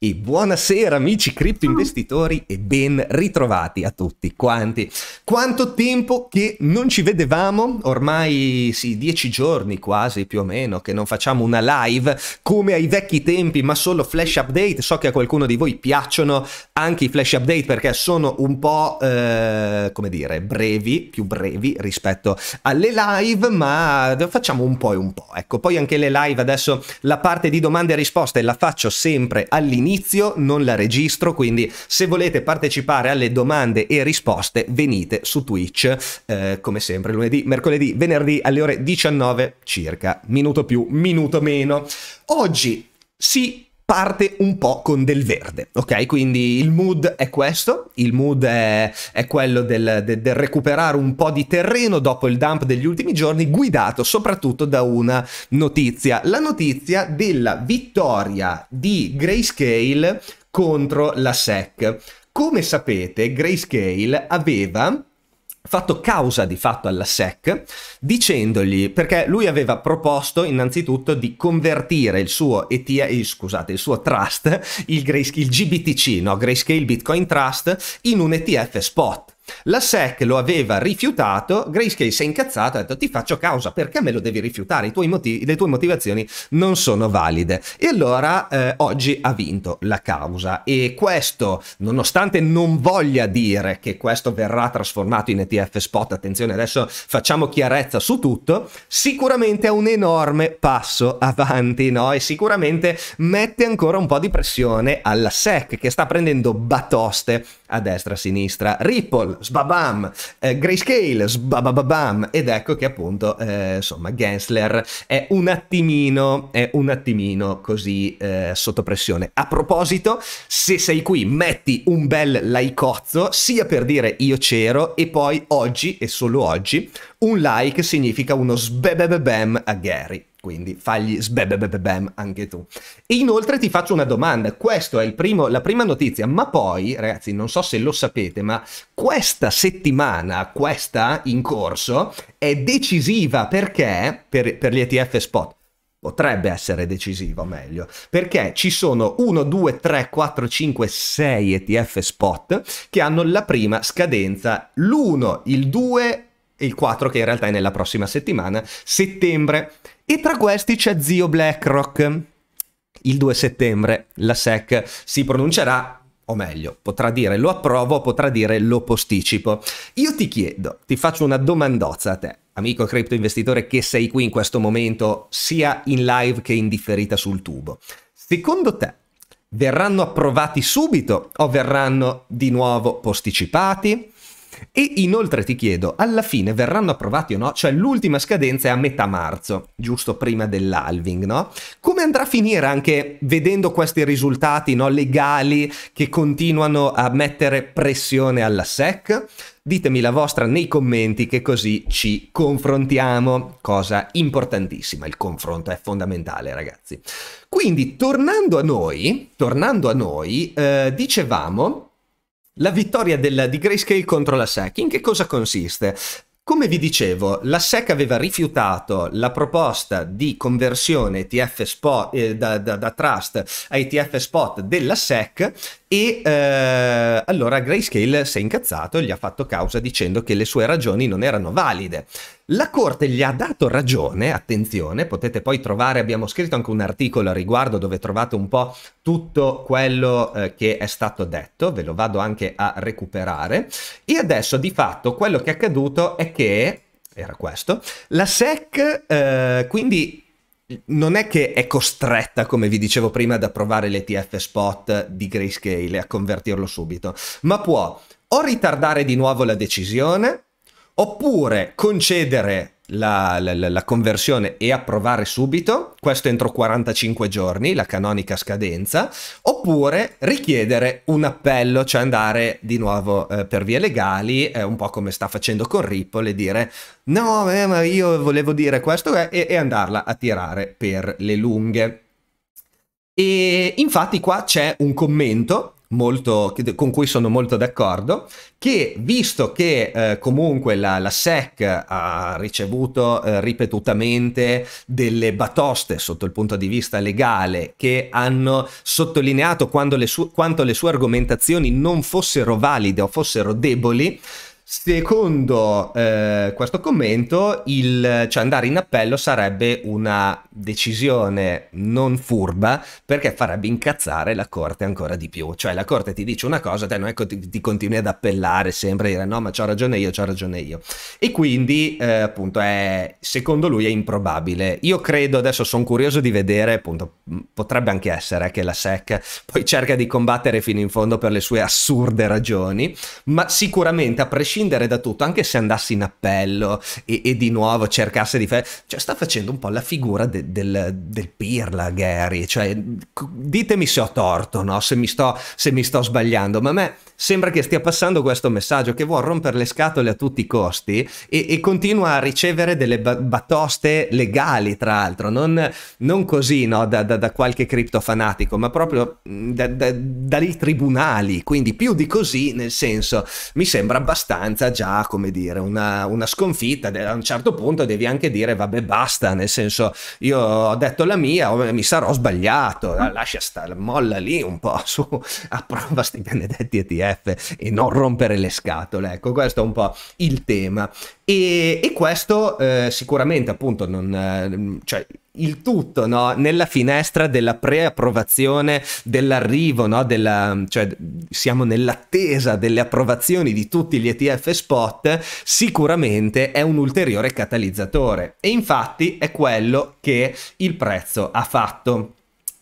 E buonasera amici cripto investitori e ben ritrovati a tutti quanti. Quanto tempo che non ci vedevamo, ormai sì, dieci giorni quasi più o meno che non facciamo una live come ai vecchi tempi ma solo flash update. So che a qualcuno di voi piacciono anche i flash update perché sono un po' eh, come dire brevi, più brevi rispetto alle live ma facciamo un po' e un po'. Ecco, poi anche le live adesso la parte di domande e risposte la faccio sempre all'inizio all'inizio, non la registro, quindi se volete partecipare alle domande e risposte venite su Twitch, eh, come sempre, lunedì, mercoledì, venerdì alle ore 19 circa, minuto più, minuto meno. Oggi si parte un po' con del verde, ok? Quindi il mood è questo, il mood è, è quello del, del, del, recuperare un po' di terreno dopo il dump degli ultimi giorni, guidato soprattutto da una notizia, la notizia della vittoria di Grayscale contro la SEC. Come sapete, Grayscale aveva fatto causa di fatto alla SEC dicendogli perché lui aveva proposto innanzitutto di convertire il suo ETF, scusate, il suo trust, il, Grayscale, il GBTC, no, Grayscale Bitcoin Trust, in un ETF spot. La SEC lo aveva rifiutato, Grayscale si è incazzato e ha detto ti faccio causa, perché me lo devi rifiutare? Motivi, le tue motivazioni non sono valide. E allora eh, oggi ha vinto la causa e questo, nonostante non voglia dire che questo verrà trasformato in ETF spot, attenzione adesso facciamo chiarezza su tutto, sicuramente è un enorme passo avanti no? e sicuramente mette ancora un po' di pressione alla SEC che sta prendendo batoste a destra, a sinistra, Ripple, sbabam, eh, Grayscale, sbababam, ed ecco che appunto, eh, insomma, Gensler è un attimino, è un attimino così eh, sotto pressione. A proposito, se sei qui, metti un bel laicozzo, sia per dire io c'ero, e poi oggi, e solo oggi, un like significa uno sbebebebem a Gary. Quindi fagli sbebebebem anche tu. E inoltre ti faccio una domanda, questa è primo, la prima notizia, ma poi, ragazzi, non so se lo sapete, ma questa settimana, questa in corso, è decisiva perché, per, per gli ETF spot, potrebbe essere decisivo, meglio, perché ci sono 1, 2, 3, 4, 5, 6 ETF spot che hanno la prima scadenza, l'1, il 2 e il 4 che in realtà è nella prossima settimana, settembre. E tra questi c'è zio BlackRock. Il 2 settembre la SEC si pronuncerà o meglio, potrà dire lo approvo, potrà dire lo posticipo. Io ti chiedo, ti faccio una domandozza a te, amico cripto investitore che sei qui in questo momento, sia in live che in differita sul tubo. Secondo te verranno approvati subito o verranno di nuovo posticipati? E inoltre ti chiedo, alla fine verranno approvati o no? Cioè l'ultima scadenza è a metà marzo, giusto prima dell'alving, no? Come andrà a finire anche vedendo questi risultati no, legali che continuano a mettere pressione alla SEC? Ditemi la vostra nei commenti che così ci confrontiamo, cosa importantissima, il confronto è fondamentale ragazzi. Quindi tornando a noi, tornando a noi, eh, dicevamo la vittoria della, di Grayscale contro la SEC in che cosa consiste? Come vi dicevo, la SEC aveva rifiutato la proposta di conversione ETF spot, eh, da, da, da trust a ETF spot della SEC e eh, allora Grayscale si è incazzato e gli ha fatto causa dicendo che le sue ragioni non erano valide. La Corte gli ha dato ragione, attenzione, potete poi trovare, abbiamo scritto anche un articolo a riguardo dove trovate un po' tutto quello eh, che è stato detto, ve lo vado anche a recuperare. E adesso di fatto quello che è accaduto è che, era questo, la SEC eh, quindi non è che è costretta, come vi dicevo prima, ad approvare l'ETF spot di Grayscale e a convertirlo subito, ma può o ritardare di nuovo la decisione, oppure concedere la, la, la, conversione e approvare subito, questo entro 45 giorni, la canonica scadenza, oppure richiedere un appello, cioè andare di nuovo eh, per vie legali, eh, un po' come sta facendo con Ripple, e dire no, eh, ma io volevo dire questo eh, e, e andarla a tirare per le lunghe. E infatti qua c'è un commento molto, con cui sono molto d'accordo, che visto che eh, comunque la, la, SEC ha ricevuto eh, ripetutamente delle batoste sotto il punto di vista legale che hanno sottolineato le su- quanto le sue argomentazioni non fossero valide o fossero deboli, Secondo eh, questo commento, il, cioè andare in appello sarebbe una decisione non furba perché farebbe incazzare la Corte ancora di più. Cioè la Corte ti dice una cosa, te non è che ti, ti continui ad appellare sempre, dire no ma c'ho ragione io, c'ho ragione io. E quindi eh, appunto è, secondo lui è improbabile. Io credo, adesso sono curioso di vedere, appunto potrebbe anche essere che la SEC poi cerca di combattere fino in fondo per le sue assurde ragioni, ma sicuramente a prescindere prescindere da tutto, anche se andassi in appello e, e di nuovo cercasse di fare... Cioè, sta facendo un po' la figura de, del, del, pirla Gary, cioè, ditemi se ho torto, no? se, mi sto, se mi sto sbagliando, ma a me sembra che stia passando questo messaggio, che vuol rompere le scatole a tutti i costi e, e continua a ricevere delle batoste legali, tra l'altro, non, non così no? da, da, da qualche criptofanatico, ma proprio dai da, tribunali, quindi più di così, nel senso, mi sembra abbastanza abbastanza già, come dire, una, una sconfitta. A un certo punto devi anche dire, vabbè, basta, nel senso, io ho detto la mia, mi sarò sbagliato, ah. lascia stare, molla lì un po' su, approva sti benedetti ETF e non rompere le scatole. Ecco, questo è un po' il tema. E, e questo eh, sicuramente appunto non, eh, cioè, il tutto no? nella finestra della preapprovazione dell'arrivo, no? della, cioè siamo nell'attesa delle approvazioni di tutti gli ETF spot, sicuramente è un ulteriore catalizzatore e infatti è quello che il prezzo ha fatto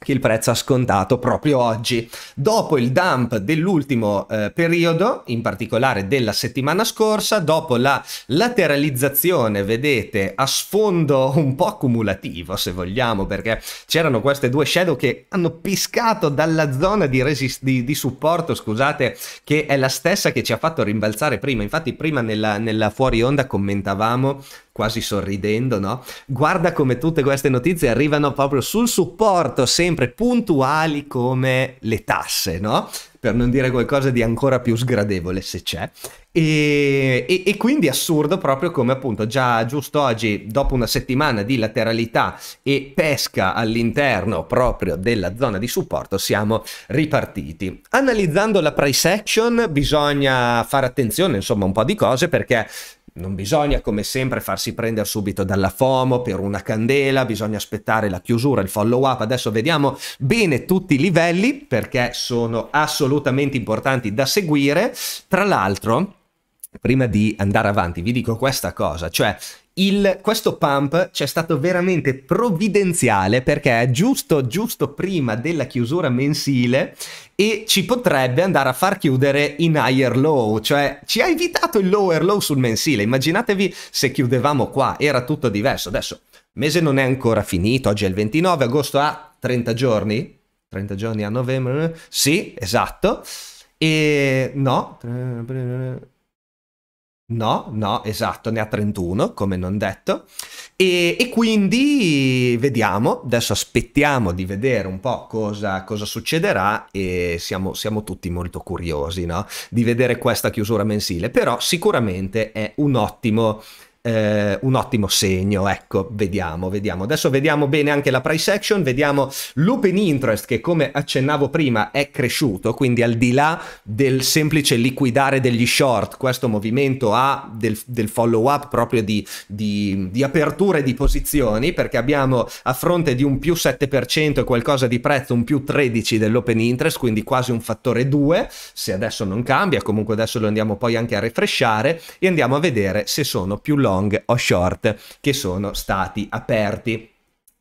che il prezzo ha scontato proprio oggi. Dopo il dump dell'ultimo eh, periodo, in particolare della settimana scorsa, dopo la lateralizzazione, vedete, a sfondo un po' accumulativo, se vogliamo, perché c'erano queste due shadow che hanno piscato dalla zona di, di, di supporto, scusate, che è la stessa che ci ha fatto rimbalzare prima. Infatti prima nella, nella fuori onda commentavamo quasi sorridendo, no? Guarda come tutte queste notizie arrivano proprio sul supporto, sempre puntuali come le tasse, no? Per non dire qualcosa di ancora più sgradevole se c'è. E, e, e quindi assurdo proprio come appunto già giusto oggi, dopo una settimana di lateralità e pesca all'interno proprio della zona di supporto, siamo ripartiti. Analizzando la price action bisogna fare attenzione insomma un po' di cose perché non bisogna come sempre farsi prendere subito dalla FOMO per una candela, bisogna aspettare la chiusura, il follow up. Adesso vediamo bene tutti i livelli perché sono assolutamente importanti da seguire. Tra l'altro, prima di andare avanti, vi dico questa cosa, cioè il, questo pump c'è stato veramente provvidenziale perché è giusto, giusto prima della chiusura mensile e ci potrebbe andare a far chiudere in higher low, cioè ci ha evitato il lower low sul mensile. Immaginatevi se chiudevamo qua, era tutto diverso. Adesso il mese non è ancora finito, oggi è il 29 agosto, ha 30 giorni, 30 giorni a novembre, sì, esatto. E no, No, no, esatto, ne ha 31, come non detto. E, e, quindi vediamo, adesso aspettiamo di vedere un po' cosa, cosa succederà e siamo, siamo, tutti molto curiosi no? di vedere questa chiusura mensile, però sicuramente è un ottimo eh, un ottimo segno. Ecco, vediamo, vediamo. Adesso vediamo bene anche la price action, vediamo l'open interest che come accennavo prima è cresciuto, quindi al di là del semplice liquidare degli short, questo movimento ha del, del follow up proprio di, di, di aperture di posizioni, perché abbiamo a fronte di un più 7% e qualcosa di prezzo, un più 13 dell'open interest, quindi quasi un fattore 2, se adesso non cambia, comunque adesso lo andiamo poi anche a refresciare e andiamo a vedere se sono più long long o short che sono stati aperti.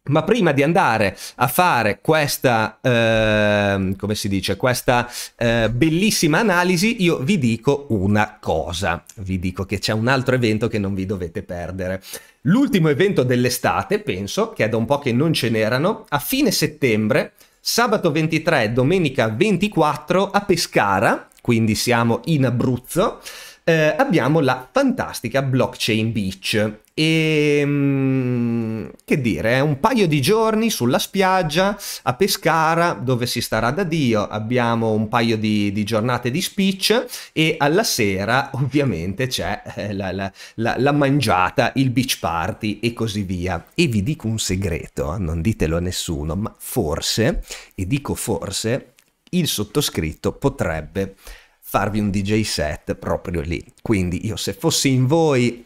Ma prima di andare a fare questa, eh, come si dice, questa eh, bellissima analisi, io vi dico una cosa. Vi dico che c'è un altro evento che non vi dovete perdere. L'ultimo evento dell'estate, penso, che è da un po' che non ce n'erano, a fine settembre, sabato 23, domenica 24 a Pescara, quindi siamo in Abruzzo eh, abbiamo la fantastica Blockchain Beach. E ehm, che dire, eh, un paio di giorni sulla spiaggia a Pescara dove si starà da Dio, abbiamo un paio di, di giornate di speech e alla sera ovviamente c'è eh, la, la, la, la, mangiata, il beach party e così via. E vi dico un segreto, eh, non ditelo a nessuno, ma forse, e dico forse, il sottoscritto potrebbe farvi un DJ set proprio lì. Quindi io se fossi in voi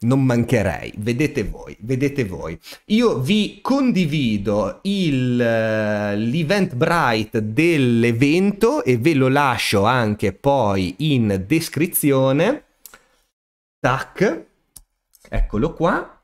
non mancherei, vedete voi, vedete voi. Io vi condivido il, eh, l'event bright dell'evento e ve lo lascio anche poi in descrizione. Tac, eccolo qua.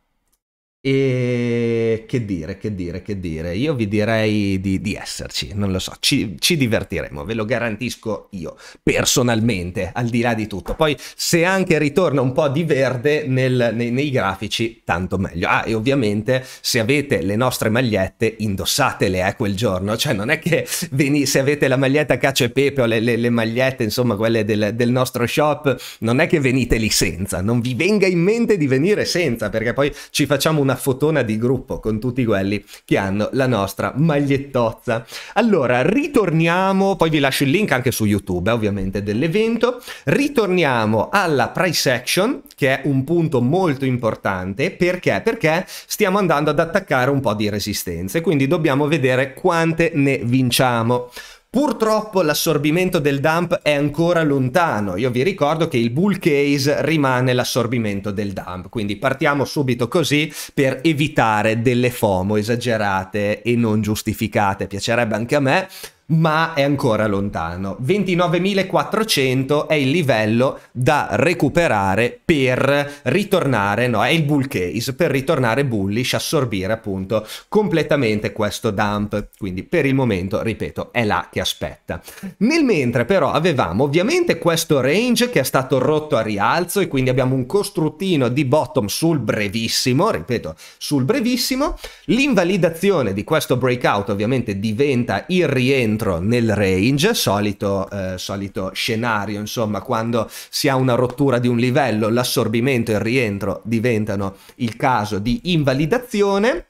E che dire, che dire, che dire? Io vi direi di, di esserci, non lo so, ci, ci, divertiremo, ve lo garantisco io, personalmente, al di là di tutto. Poi se anche ritorna un po' di verde nel, nei, nei, grafici, tanto meglio. Ah, e ovviamente se avete le nostre magliette, indossatele eh, quel giorno, cioè non è che veni, se avete la maglietta Cacio e Pepe o le, le, le magliette, insomma, quelle del, del nostro shop, non è che venite lì senza, non vi venga in mente di venire senza, perché poi ci facciamo una una fotona di gruppo con tutti quelli che hanno la nostra magliettozza. Allora, ritorniamo, poi vi lascio il link anche su YouTube, eh, ovviamente, dell'evento. Ritorniamo alla price action, che è un punto molto importante. Perché? Perché stiamo andando ad attaccare un po' di resistenze, quindi dobbiamo vedere quante ne vinciamo. Purtroppo l'assorbimento del dump è ancora lontano, io vi ricordo che il bull case rimane l'assorbimento del dump, quindi partiamo subito così per evitare delle FOMO esagerate e non giustificate, piacerebbe anche a me ma è ancora lontano. 29.400 è il livello da recuperare per ritornare, no, è il bull case, per ritornare bullish, assorbire appunto completamente questo dump. Quindi per il momento, ripeto, è là che aspetta. Nel mentre però avevamo ovviamente questo range che è stato rotto a rialzo e quindi abbiamo un costruttino di bottom sul brevissimo, ripeto, sul brevissimo. L'invalidazione di questo breakout ovviamente diventa il rientro dentro nel range, solito, eh, solito scenario, insomma, quando si ha una rottura di un livello, l'assorbimento e il rientro diventano il caso di invalidazione.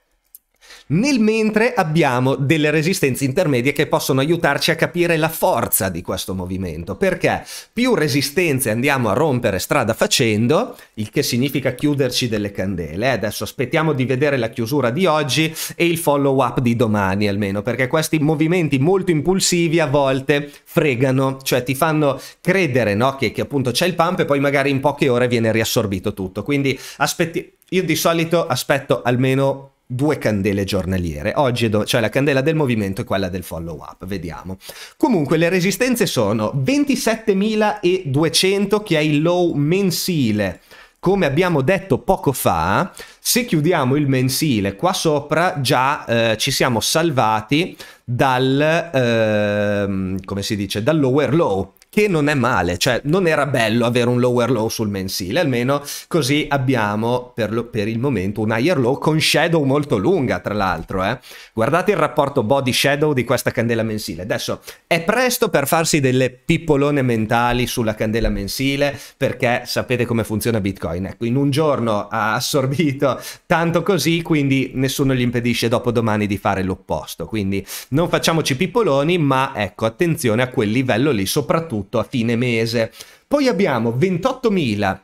Nel mentre abbiamo delle resistenze intermedie che possono aiutarci a capire la forza di questo movimento, perché più resistenze andiamo a rompere strada facendo, il che significa chiuderci delle candele. Adesso aspettiamo di vedere la chiusura di oggi e il follow up di domani almeno, perché questi movimenti molto impulsivi a volte fregano, cioè ti fanno credere no, che, che appunto c'è il pump e poi magari in poche ore viene riassorbito tutto. Quindi aspetti... Io di solito aspetto almeno due candele giornaliere. Oggi do- cioè la candela del movimento e quella del follow up, vediamo. Comunque le resistenze sono 27.200 che è il low mensile. Come abbiamo detto poco fa, se chiudiamo il mensile qua sopra già eh, ci siamo salvati dal, eh, come si dice, dal lower low, che non è male, cioè non era bello avere un lower low sul mensile, almeno così abbiamo per, lo, per il momento un higher low con shadow molto lunga, tra l'altro. Eh. Guardate il rapporto body shadow di questa candela mensile. Adesso è presto per farsi delle pippolone mentali sulla candela mensile, perché sapete come funziona Bitcoin. Ecco, in un giorno ha assorbito tanto così, quindi nessuno gli impedisce dopo domani di fare l'opposto. Quindi non facciamoci pippoloni, ma ecco, attenzione a quel livello lì, soprattutto tutto a fine mese. Poi abbiamo 28.000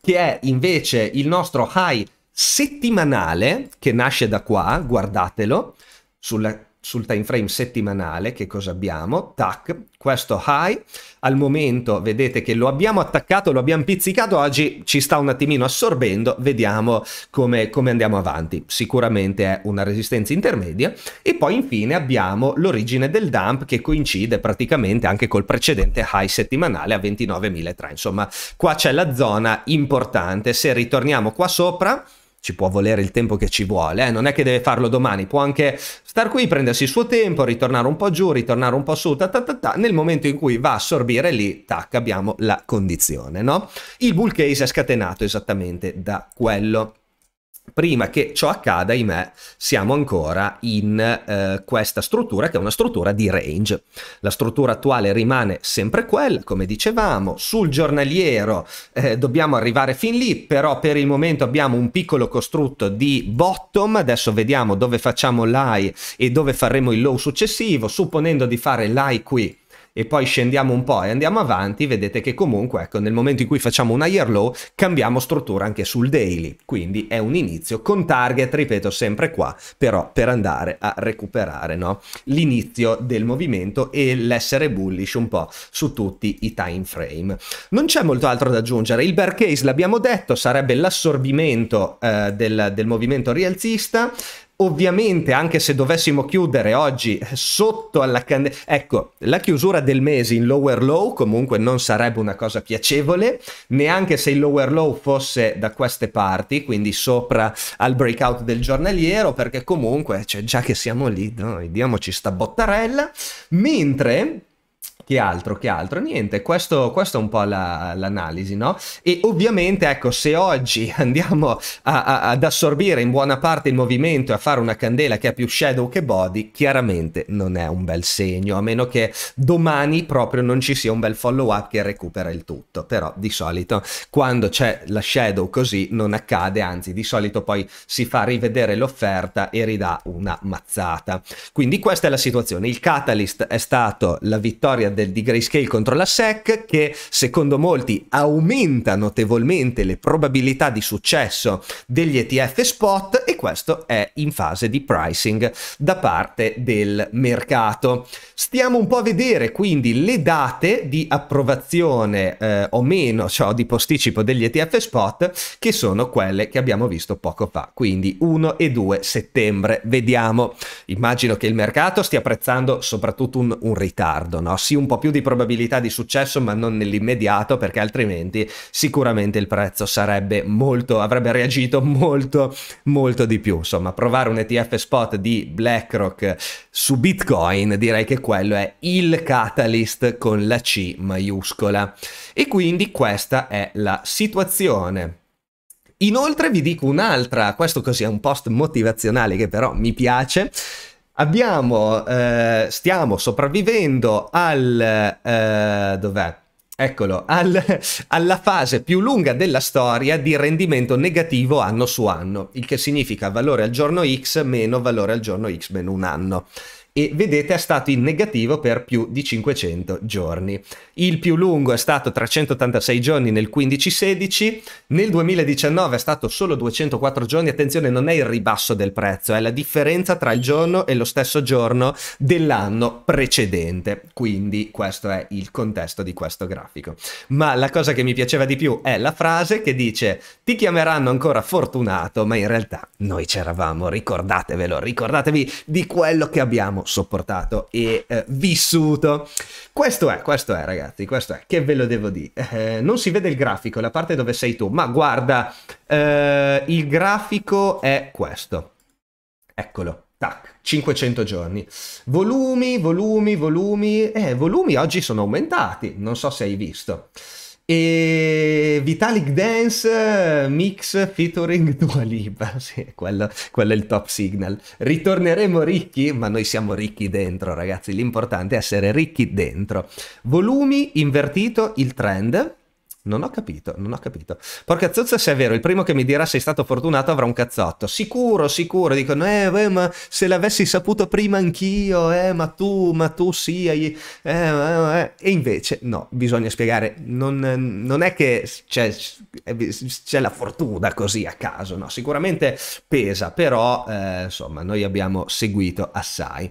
che è invece il nostro high settimanale che nasce da qua, guardatelo, sulla sul time frame settimanale che cosa abbiamo? Tac, questo high, al momento vedete che lo abbiamo attaccato, lo abbiamo pizzicato, oggi ci sta un attimino assorbendo, vediamo come, come andiamo avanti. Sicuramente è una resistenza intermedia e poi infine abbiamo l'origine del dump che coincide praticamente anche col precedente high settimanale a 29.003. Insomma, qua c'è la zona importante, se ritorniamo qua sopra ci può volere il tempo che ci vuole, eh? non è che deve farlo domani, può anche star qui, prendersi il suo tempo, ritornare un po' giù, ritornare un po' su, ta ta ta, ta. nel momento in cui va a assorbire lì, tac, abbiamo la condizione, no? Il bull case è scatenato esattamente da quello prima che ciò accada, ahimè, siamo ancora in eh, questa struttura che è una struttura di range. La struttura attuale rimane sempre quella, come dicevamo, sul giornaliero eh, dobbiamo arrivare fin lì, però per il momento abbiamo un piccolo costrutto di bottom, adesso vediamo dove facciamo l'high e dove faremo il low successivo, supponendo di fare l'high qui e poi scendiamo un po' e andiamo avanti, vedete che comunque ecco, nel momento in cui facciamo una year low cambiamo struttura anche sul daily, quindi è un inizio con target, ripeto, sempre qua, però per andare a recuperare no? l'inizio del movimento e l'essere bullish un po' su tutti i time frame. Non c'è molto altro da aggiungere, il bear case l'abbiamo detto, sarebbe l'assorbimento eh, del, del movimento rialzista, Ovviamente, anche se dovessimo chiudere oggi eh, sotto alla candela, ecco, la chiusura del mese in lower low comunque non sarebbe una cosa piacevole, neanche se il lower low fosse da queste parti, quindi sopra al breakout del giornaliero, perché comunque, cioè, già che siamo lì, noi diamoci sta bottarella, mentre che altro, che altro? Niente, questo, questo è un po' la, l'analisi, no? E ovviamente, ecco, se oggi andiamo a, a, ad assorbire in buona parte il movimento e a fare una candela che ha più shadow che body, chiaramente non è un bel segno, a meno che domani proprio non ci sia un bel follow up che recupera il tutto. Però di solito quando c'è la shadow così non accade, anzi di solito poi si fa rivedere l'offerta e ridà una mazzata. Quindi questa è la situazione. Il catalyst è stato la vittoria del, di Grayscale contro la SEC che secondo molti aumenta notevolmente le probabilità di successo degli ETF spot e questo è in fase di pricing da parte del mercato. Stiamo un po' a vedere quindi le date di approvazione eh, o meno, cioè di posticipo degli ETF spot che sono quelle che abbiamo visto poco fa, quindi 1 e 2 settembre. Vediamo, immagino che il mercato stia apprezzando soprattutto un, un ritardo, no? si un po' più di probabilità di successo, ma non nell'immediato, perché altrimenti sicuramente il prezzo sarebbe molto, avrebbe reagito molto, molto di più. Insomma, provare un ETF spot di BlackRock su Bitcoin, direi che quello è il catalyst con la C maiuscola. E quindi questa è la situazione. Inoltre vi dico un'altra, questo così è un post motivazionale che però mi piace Abbiamo, eh, stiamo sopravvivendo al... Eh, dov'è? Eccolo, al, alla fase più lunga della storia di rendimento negativo anno su anno, il che significa valore al giorno x meno valore al giorno x meno un anno e vedete è stato in negativo per più di 500 giorni. Il più lungo è stato 386 giorni nel 15-16, nel 2019 è stato solo 204 giorni, attenzione non è il ribasso del prezzo, è la differenza tra il giorno e lo stesso giorno dell'anno precedente, quindi questo è il contesto di questo grafico. Ma la cosa che mi piaceva di più è la frase che dice ti chiameranno ancora fortunato, ma in realtà noi c'eravamo, ricordatevelo, ricordatevi di quello che abbiamo abbiamo sopportato e eh, vissuto. Questo è, questo è ragazzi, questo è, che ve lo devo dire. Eh, non si vede il grafico, la parte dove sei tu, ma guarda, eh, il grafico è questo. Eccolo, tac, 500 giorni. Volumi, volumi, volumi, eh, volumi oggi sono aumentati, non so se hai visto e Vitalik Dance Mix featuring Dua Lipa, sì, quello, quello, è il top signal. Ritorneremo ricchi, ma noi siamo ricchi dentro ragazzi, l'importante è essere ricchi dentro. Volumi invertito il trend, non ho capito, non ho capito. Porca zozza, se è vero, il primo che mi dirà sei stato fortunato avrà un cazzotto. Sicuro, sicuro. Dicono, eh, beh, ma se l'avessi saputo prima anch'io, eh, ma tu, ma tu sì, eh, eh, eh. E invece, no, bisogna spiegare. Non, non è che c'è, c'è, la fortuna così a caso, no. Sicuramente pesa, però, eh, insomma, noi abbiamo seguito assai.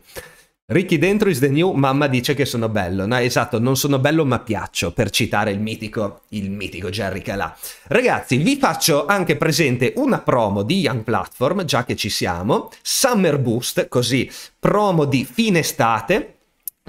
Ricky dentro is the new, mamma dice che sono bello. No, esatto, non sono bello ma piaccio, per citare il mitico, il mitico Jerry Calà. Ragazzi, vi faccio anche presente una promo di Young Platform, già che ci siamo, Summer Boost, così, promo di fine estate,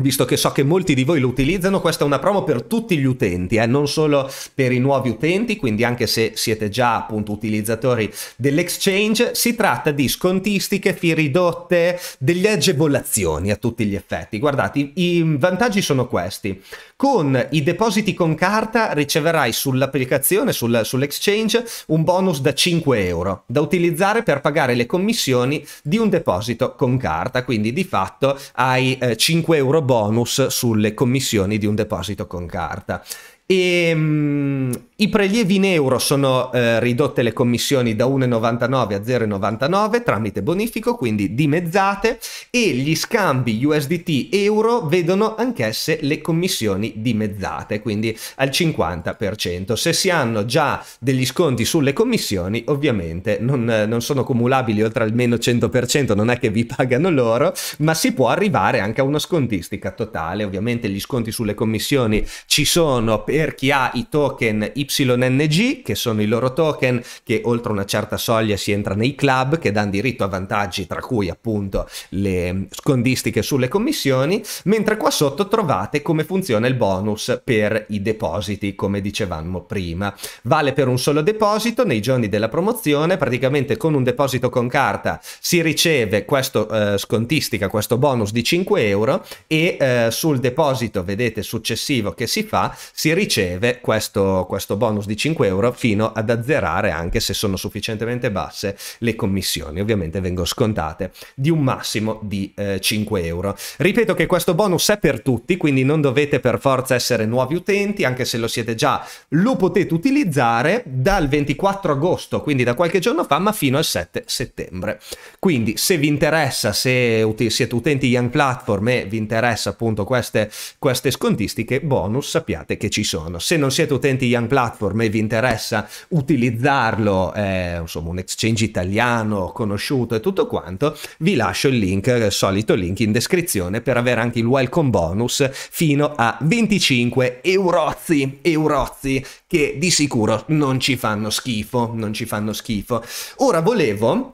visto che so che molti di voi lo utilizzano, questa è una promo per tutti gli utenti, eh, non solo per i nuovi utenti, quindi anche se siete già appunto utilizzatori dell'exchange, si tratta di scontistiche, fee ridotte, delle agevolazioni a tutti gli effetti. Guardate, i vantaggi sono questi. Con i depositi con carta riceverai sull'applicazione, sul, sull'exchange, un bonus da 5 euro da utilizzare per pagare le commissioni di un deposito con carta. Quindi di fatto hai eh, 5 euro bonus sulle commissioni di un deposito con carta. E, ehm, i prelievi in euro sono eh, ridotte le commissioni da 1,99 a 0,99 tramite bonifico, quindi dimezzate, e gli scambi USDT-euro vedono anch'esse le commissioni dimezzate, quindi al 50%. Se si hanno già degli sconti sulle commissioni, ovviamente non, non sono cumulabili oltre almeno 100%, non è che vi pagano loro, ma si può arrivare anche a una scontistica totale. Ovviamente gli sconti sulle commissioni ci sono per chi ha i token IP YNG, che sono i loro token, che oltre una certa soglia si entra nei club, che danno diritto a vantaggi, tra cui appunto le mm, scondistiche sulle commissioni, mentre qua sotto trovate come funziona il bonus per i depositi, come dicevamo prima. Vale per un solo deposito nei giorni della promozione, praticamente con un deposito con carta si riceve questo eh, scontistica, questo bonus di 5 euro e eh, sul deposito, vedete, successivo che si fa, si riceve questo, questo questo bonus di 5 euro fino ad azzerare anche se sono sufficientemente basse le commissioni. Ovviamente vengono scontate di un massimo di eh, 5 euro. Ripeto che questo bonus è per tutti, quindi non dovete per forza essere nuovi utenti, anche se lo siete già, lo potete utilizzare dal 24 agosto, quindi da qualche giorno fa, ma fino al 7 settembre. Quindi se vi interessa, se ut- siete utenti Young Platform e vi interessa appunto queste, queste scontistiche, bonus sappiate che ci sono. Se non siete utenti Young Platform, platform e vi interessa utilizzarlo, eh, insomma un exchange italiano conosciuto e tutto quanto, vi lascio il link, il solito link in descrizione per avere anche il welcome bonus fino a 25 eurozzi, eurozzi che di sicuro non ci fanno schifo, non ci fanno schifo. Ora volevo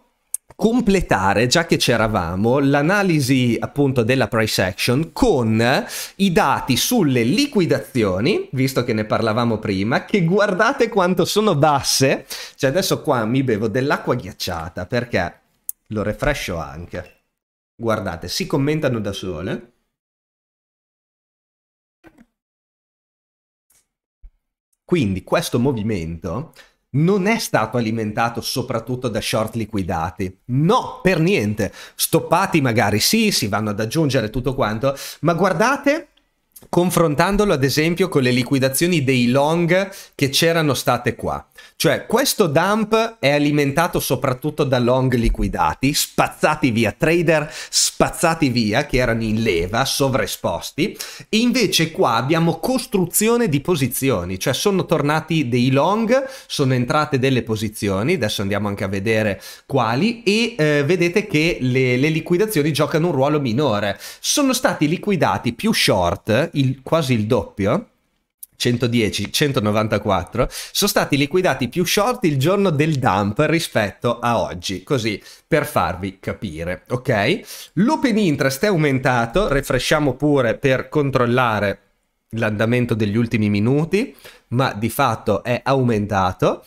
completare, già che c'eravamo, l'analisi appunto della price action con i dati sulle liquidazioni, visto che ne parlavamo prima, che guardate quanto sono basse. Cioè adesso qua mi bevo dell'acqua ghiacciata perché lo refrescio anche. Guardate, si commentano da sole. Quindi questo movimento non è stato alimentato soprattutto da short liquidati. No, per niente. Stoppati magari sì, si vanno ad aggiungere tutto quanto, ma guardate confrontandolo ad esempio con le liquidazioni dei long che c'erano state qua. Cioè questo dump è alimentato soprattutto da long liquidati, spazzati via, trader spazzati via, che erano in leva, sovraesposti, e invece qua abbiamo costruzione di posizioni, cioè sono tornati dei long, sono entrate delle posizioni, adesso andiamo anche a vedere quali, e eh, vedete che le, le liquidazioni giocano un ruolo minore. Sono stati liquidati più short, il, quasi il doppio, 110, 194, sono stati liquidati più short il giorno del dump rispetto a oggi, così per farvi capire, ok? L'open interest è aumentato, refresciamo pure per controllare l'andamento degli ultimi minuti, ma di fatto è aumentato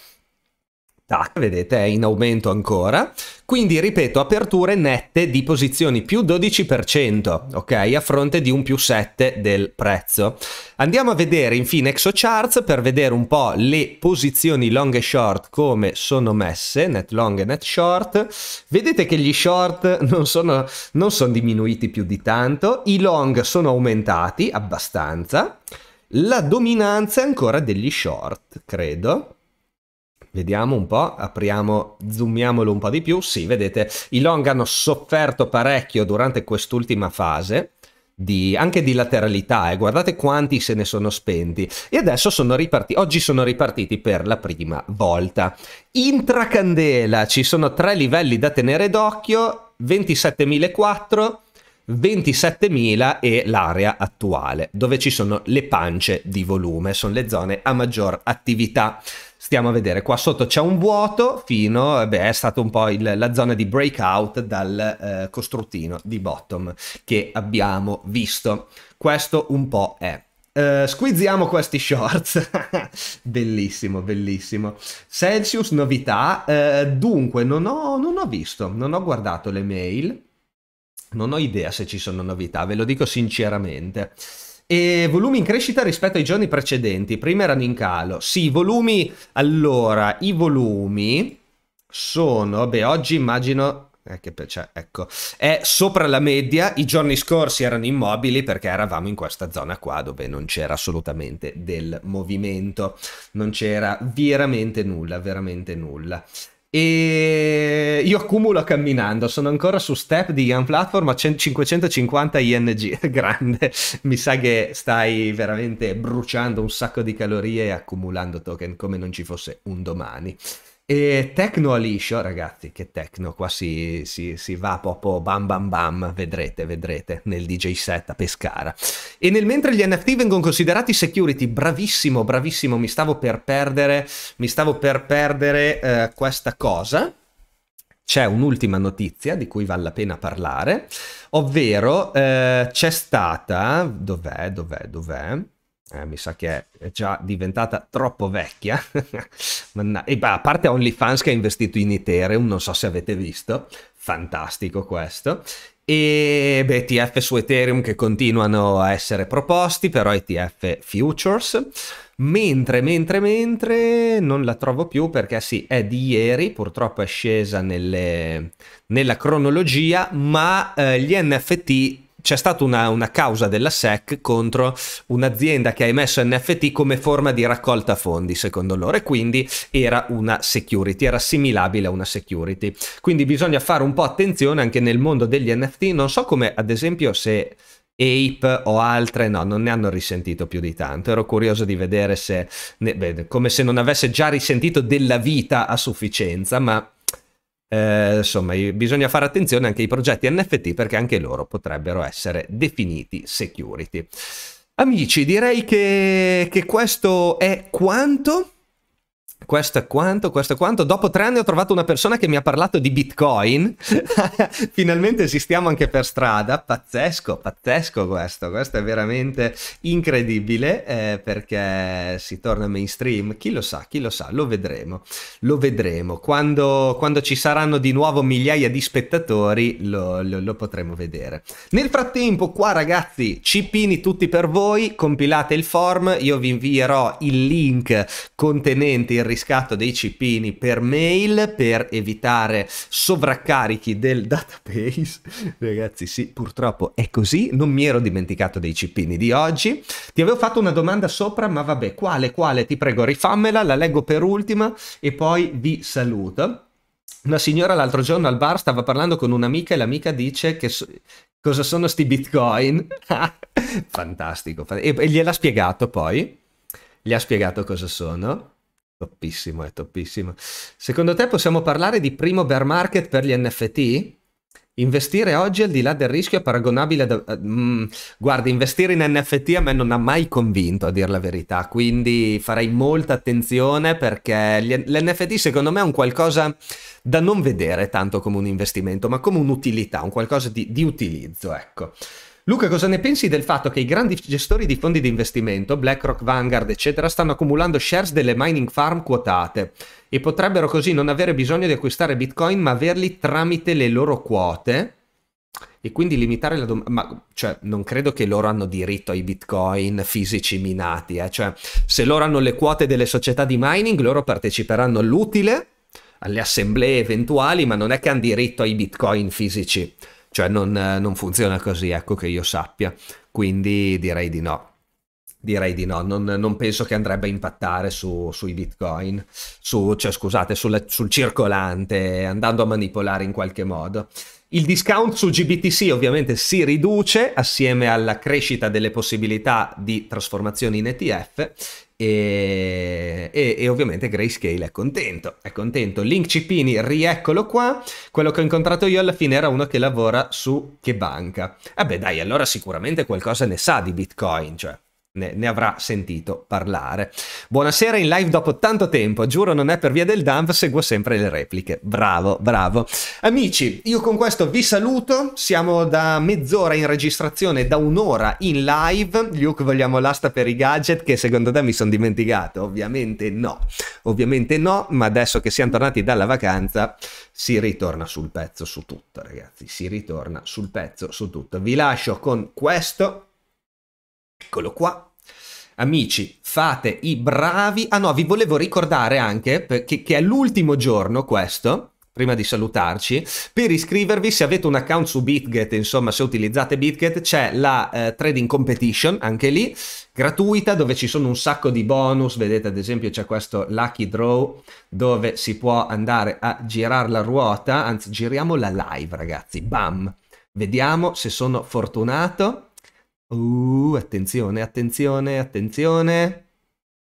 Tac, vedete, è in aumento ancora. Quindi, ripeto, aperture nette di posizioni più 12%, ok? A fronte di un più 7 del prezzo. Andiamo a vedere infine ExoCharts per vedere un po' le posizioni long e short come sono messe, net long e net short. Vedete che gli short non sono, non sono diminuiti più di tanto, i long sono aumentati abbastanza. La dominanza è ancora degli short, credo. Vediamo un po', apriamo, zoomiamolo un po' di più. Sì, vedete, i long hanno sofferto parecchio durante quest'ultima fase, di, anche di lateralità, e eh. guardate quanti se ne sono spenti. E adesso sono ripartiti, oggi sono ripartiti per la prima volta. Intracandela ci sono tre livelli da tenere d'occhio, 27.400, 27.000 e l'area attuale, dove ci sono le pance di volume, sono le zone a maggior attività stiamo a vedere. Qua sotto c'è un vuoto fino, eh, beh, è stato un po' il, la zona di breakout dal eh, costruttino di bottom che abbiamo visto. Questo un po' è. Uh, squizziamo questi shorts. bellissimo, bellissimo. Celsius novità. Uh, dunque, non ho, non ho, visto, non ho guardato le mail. Non ho idea se ci sono novità, ve lo dico sinceramente. E volumi in crescita rispetto ai giorni precedenti, prima erano in calo. Sì, i volumi, allora, i volumi sono, beh, oggi immagino eh, che, cioè, ecco, è sopra la media, i giorni scorsi erano immobili perché eravamo in questa zona qua dove non c'era assolutamente del movimento, non c'era veramente nulla, veramente nulla. E io accumulo camminando, sono ancora su step di Young Platform a 550 ING, grande, mi sa che stai veramente bruciando un sacco di calorie e accumulando token come non ci fosse un domani. E Tecno a ragazzi, che Tecno, qua si, si, si, va proprio bam bam bam, vedrete, vedrete, nel DJ set a Pescara. E nel mentre gli NFT vengono considerati security, bravissimo, bravissimo, mi stavo per perdere, mi stavo per perdere eh, questa cosa. C'è un'ultima notizia di cui vale la pena parlare, ovvero eh, c'è stata, dov'è, dov'è, dov'è? eh, mi sa che è già diventata troppo vecchia. e beh, a parte OnlyFans che ha investito in Ethereum, non so se avete visto, fantastico questo. E beh, ETF su Ethereum che continuano a essere proposti, però ETF Futures. Mentre, mentre, mentre non la trovo più perché sì, è di ieri, purtroppo è scesa nelle, nella cronologia, ma eh, gli NFT c'è stata una, una, causa della SEC contro un'azienda che ha emesso NFT come forma di raccolta fondi, secondo loro, e quindi era una security, era assimilabile a una security. Quindi bisogna fare un po' attenzione anche nel mondo degli NFT, non so come ad esempio se Ape o altre, no, non ne hanno risentito più di tanto. Ero curioso di vedere se, ne, beh, come se non avesse già risentito della vita a sufficienza, ma eh, insomma, bisogna fare attenzione anche ai progetti NFT perché anche loro potrebbero essere definiti security. Amici, direi che, che questo è quanto questo è quanto, questo è quanto. Dopo tre anni ho trovato una persona che mi ha parlato di Bitcoin. Finalmente esistiamo anche per strada. Pazzesco, pazzesco questo. Questo è veramente incredibile eh, perché si torna mainstream. Chi lo sa, chi lo sa, lo vedremo. Lo vedremo. Quando, quando ci saranno di nuovo migliaia di spettatori lo, lo, lo potremo vedere. Nel frattempo qua ragazzi, cipini tutti per voi, compilate il form, io vi invierò il link contenente il riscatto dei cipini per mail per evitare sovraccarichi del database. Ragazzi, sì, purtroppo è così. Non mi ero dimenticato dei cipini di oggi. Ti avevo fatto una domanda sopra, ma vabbè, quale, quale? Ti prego, rifammela, la leggo per ultima e poi vi saluto. Una signora l'altro giorno al bar stava parlando con un'amica e l'amica dice che so cosa sono sti bitcoin. Fantastico. E, e gliel'ha spiegato poi. Gli ha spiegato cosa sono. Toppissimo, è toppissimo. Secondo te possiamo parlare di primo bear market per gli NFT? Investire oggi al di là del rischio è paragonabile a... Eh, mm, guarda, investire in NFT a me non ha mai convinto, a dire la verità, quindi farei molta attenzione perché gli... l'NFT secondo me è un qualcosa da non vedere tanto come un investimento, ma come un'utilità, un qualcosa di, di utilizzo, ecco. Luca, cosa ne pensi del fatto che i grandi gestori di fondi di investimento, BlackRock, Vanguard, eccetera, stanno accumulando shares delle mining farm quotate e potrebbero così non avere bisogno di acquistare Bitcoin, ma averli tramite le loro quote? E quindi limitare la domanda, ma cioè, non credo che loro hanno diritto ai bitcoin fisici minati, eh? cioè, se loro hanno le quote delle società di mining, loro parteciperanno all'utile, alle assemblee eventuali, ma non è che hanno diritto ai bitcoin fisici cioè non, non funziona così, ecco che io sappia, quindi direi di no direi di no, non, non, penso che andrebbe a impattare su, sui bitcoin, su, cioè, scusate, sul, sul, circolante, andando a manipolare in qualche modo. Il discount su GBTC ovviamente si riduce assieme alla crescita delle possibilità di trasformazione in ETF e, e, e, ovviamente Grayscale è contento, è contento. Link Cipini, rieccolo qua. Quello che ho incontrato io alla fine era uno che lavora su che banca. Vabbè, eh dai, allora sicuramente qualcosa ne sa di Bitcoin, cioè ne, ne, avrà sentito parlare. Buonasera in live dopo tanto tempo, giuro non è per via del dump, seguo sempre le repliche. Bravo, bravo. Amici, io con questo vi saluto, siamo da mezz'ora in registrazione, da un'ora in live. Luke, vogliamo l'asta per i gadget che secondo te mi sono dimenticato? Ovviamente no, ovviamente no, ma adesso che siamo tornati dalla vacanza si ritorna sul pezzo su tutto, ragazzi, si ritorna sul pezzo su tutto. Vi lascio con questo Eccolo qua. Amici, fate i bravi. Ah no, vi volevo ricordare anche che, che è l'ultimo giorno questo, prima di salutarci, per iscrivervi se avete un account su BitGet, insomma se utilizzate BitGet c'è la eh, trading competition, anche lì, gratuita, dove ci sono un sacco di bonus, vedete ad esempio c'è questo Lucky Draw dove si può andare a girare la ruota, anzi giriamo la live ragazzi, bam, vediamo se sono fortunato. Uh, attenzione, attenzione, attenzione.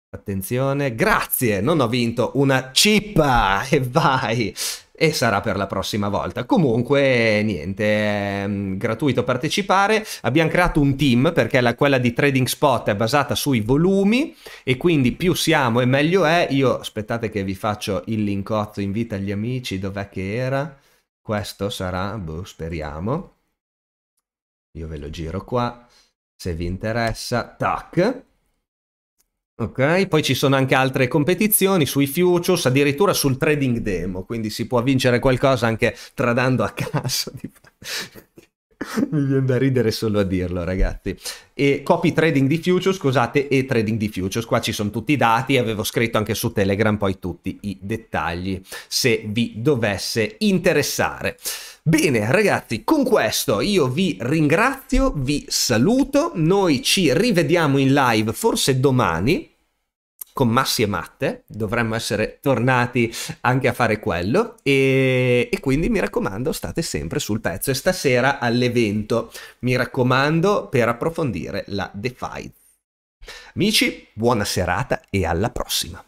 Attenzione, grazie, non ho vinto una cippa e vai. E sarà per la prossima volta. Comunque, niente, è ehm, gratuito partecipare. Abbiamo creato un team perché la, quella di Trading Spot è basata sui volumi e quindi più siamo e meglio è. Io aspettate che vi faccio il linkotto, invita gli amici, dov'è che era? Questo sarà, boh, speriamo. Io ve lo giro qua se vi interessa, tac. Ok, poi ci sono anche altre competizioni sui futures, addirittura sul trading demo, quindi si può vincere qualcosa anche tradando a caso. Mi viene da ridere solo a dirlo, ragazzi. E copy trading di futures, scusate, e trading di futures. Qua ci sono tutti i dati, avevo scritto anche su Telegram poi tutti i dettagli se vi dovesse interessare. Bene ragazzi, con questo io vi ringrazio, vi saluto, noi ci rivediamo in live forse domani con Massi e Matte, dovremmo essere tornati anche a fare quello e, e, quindi mi raccomando state sempre sul pezzo e stasera all'evento mi raccomando per approfondire la DeFi. Amici, buona serata e alla prossima!